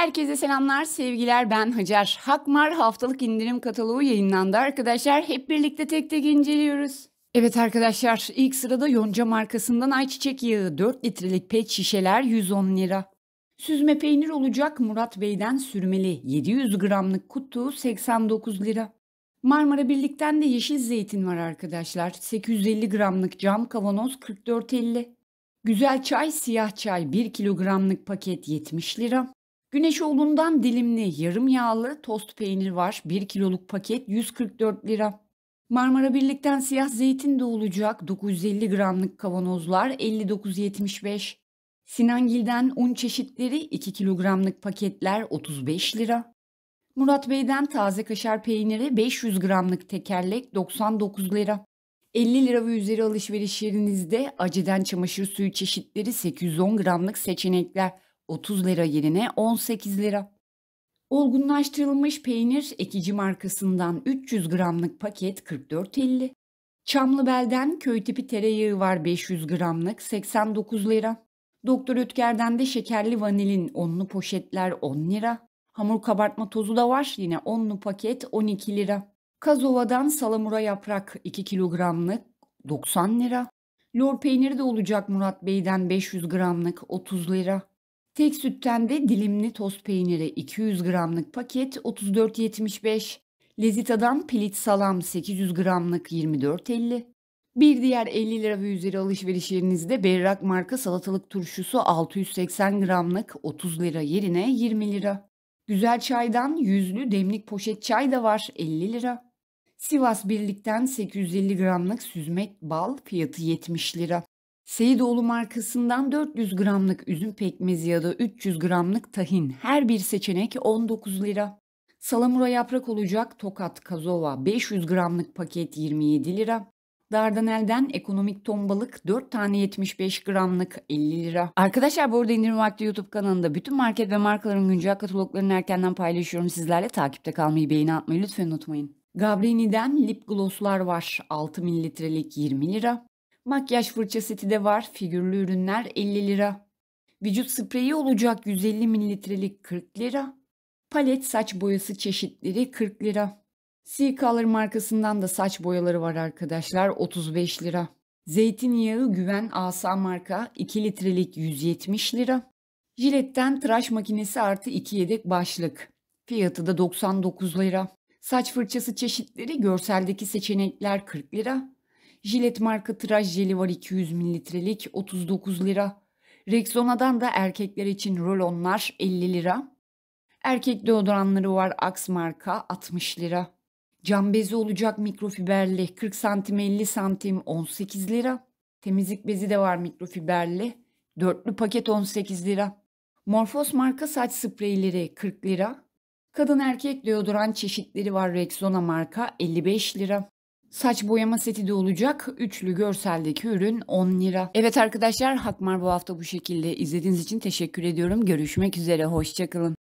Herkese selamlar, sevgiler. Ben Hacer Hakmar. Haftalık indirim kataloğu yayınlandı arkadaşlar. Hep birlikte tek tek inceliyoruz. Evet arkadaşlar, ilk sırada Yonca markasından ayçiçek yağı 4 litrelik pet şişeler 110 lira. Süzme peynir olacak Murat Bey'den sürmeli 700 gramlık kutu 89 lira. Marmara Birlik'ten de yeşil zeytin var arkadaşlar. 850 gramlık cam kavanoz 44.50. Güzel çay, siyah çay 1 kilogramlık paket 70 lira. Güneş Güneşoğlu'ndan dilimli yarım yağlı tost peynir var. 1 kiloluk paket 144 lira. Marmara Birlik'ten siyah zeytin de olacak. 950 gramlık kavanozlar 59.75. Sinangil'den un çeşitleri 2 kilogramlık paketler 35 lira. Murat Bey'den taze kaşar peyniri 500 gramlık tekerlek 99 lira. 50 lira ve üzeri alışveriş yerinizde acıdan çamaşır suyu çeşitleri 810 gramlık seçenekler 30 lira yerine 18 lira. Olgunlaştırılmış peynir ekici markasından 300 gramlık paket 44.50. Çamlıbel'den köy tipi tereyağı var 500 gramlık 89 lira. Doktor Ötker'den de şekerli vanilin 10'lu poşetler 10 lira. Hamur kabartma tozu da var yine 10'lu paket 12 lira. Kazova'dan salamura yaprak 2 kilogramlık 90 lira. Lor peyniri de olacak Murat Bey'den 500 gramlık 30 lira. Tek sütten de dilimli toz peyniri 200 gramlık paket 34.75. Lezita'dan pilit salam 800 gramlık 24.50. Bir diğer 50 lira ve üzeri alışveriş yerinizde Berrak marka salatalık turşusu 680 gramlık 30 lira yerine 20 lira. Güzel çaydan yüzlü demlik poşet çay da var 50 lira. Sivas Birlik'ten 850 gramlık süzmek bal fiyatı 70 lira. Seyidoğlu markasından 400 gramlık üzüm pekmezi ya da 300 gramlık tahin her bir seçenek 19 lira. Salamura yaprak olacak Tokat Kazova 500 gramlık paket 27 lira. Dardanel'den ekonomik ton balık 4 tane 75 gramlık 50 lira. Arkadaşlar bu arada indirim vakti YouTube kanalında bütün market ve markaların güncel kataloglarını erkenden paylaşıyorum sizlerle. Takipte kalmayı, beğeni atmayı lütfen unutmayın. Gabrini'den lip glosslar var 6 mililitrelik 20 lira. Makyaj fırça seti de var. Figürlü ürünler 50 lira. Vücut spreyi olacak 150 mililitrelik 40 lira. Palet saç boyası çeşitleri 40 lira. Sea Color markasından da saç boyaları var arkadaşlar 35 lira. Zeytinyağı Güven Asa marka 2 litrelik 170 lira. Jiletten tıraş makinesi artı 2 yedek başlık. Fiyatı da 99 lira. Saç fırçası çeşitleri görseldeki seçenekler 40 lira. Jilet marka tıraş jeli var 200 mililitrelik 39 lira. Rexona'dan da erkekler için rolonlar 50 lira. Erkek deodoranları var Axe marka 60 lira. Cam bezi olacak mikrofiberli 40 santim 50 santim 18 lira. Temizlik bezi de var mikrofiberli. Dörtlü paket 18 lira. Morfos marka saç spreyleri 40 lira. Kadın erkek deodoran çeşitleri var Rexona marka 55 lira. Saç boyama seti de olacak. Üçlü görseldeki ürün 10 lira. Evet arkadaşlar Hakmar bu hafta bu şekilde. İzlediğiniz için teşekkür ediyorum. Görüşmek üzere. Hoşçakalın.